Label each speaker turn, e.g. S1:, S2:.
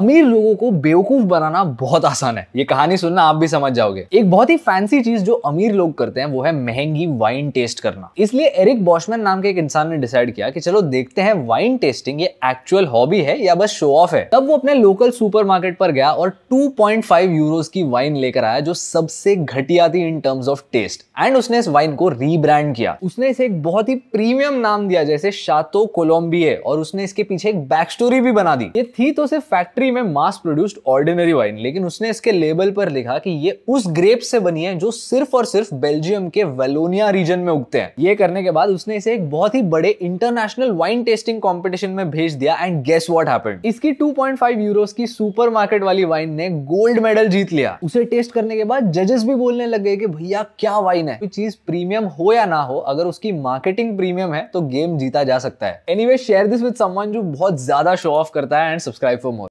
S1: अमीर लोगों को बेवकूफ बनाना बहुत आसान है ये कहानी सुनना आप भी समझ जाओगे एक बहुत ही फैंसी चीज जो अमीर लोग करते हैं वो है महंगी वाइन टेस्ट करना इसलिए एरिक बॉशमैन नाम के एक इंसान ने डिसाइड किया कि चलो देखते हैं वाइन टेस्टिंग ये एक्चुअल हॉबी है या बस शो ऑफ है तब वो अपने लोकल सुपर पर गया और टू पॉइंट की वाइन लेकर आया जो सबसे घटिया थी in terms of taste and उसने इस वाइन को रीब्रांड किया उसने इसे एक बहुत ही प्रीमियम नाम दिया जैसे शातो कोलम्बिये और उसने इसके पीछे एक बैक स्टोरी भी बना दी ये थी तो सिर्फ फैक्ट्री फैक्ट्री में मास प्रोड्यूस्ड ऑर्डिनरी वाइन लेकिन उसने इसके लेबल पर लिखा कि ये उस ग्रेप से बनी है जो सिर्फ और सिर्फ बेल्जियम के वेलोनिया रीजन में उगते हैं ये करने के बाद उसने इसे एक बहुत ही बड़े इंटरनेशनल वाइन टेस्टिंग कॉम्पिटिशन में भेज दिया एंड गेस वॉट हैपेंड इसकी टू 2.5 यूरोस की सुपर मार्केट वाली वाइन ने गोल्ड मेडल जीत लिया उसे टेस्ट करने के बाद जजेस भी बोलने लग गए कि भैया क्या वाइन है कोई चीज प्रीमियम हो या ना हो अगर उसकी मार्केटिंग प्रीमियम है तो गेम जीता जा सकता है anyway share this with someone जो बहुत ज्यादा शो ऑफ करता है एंड सब्सक्राइब फॉर मोर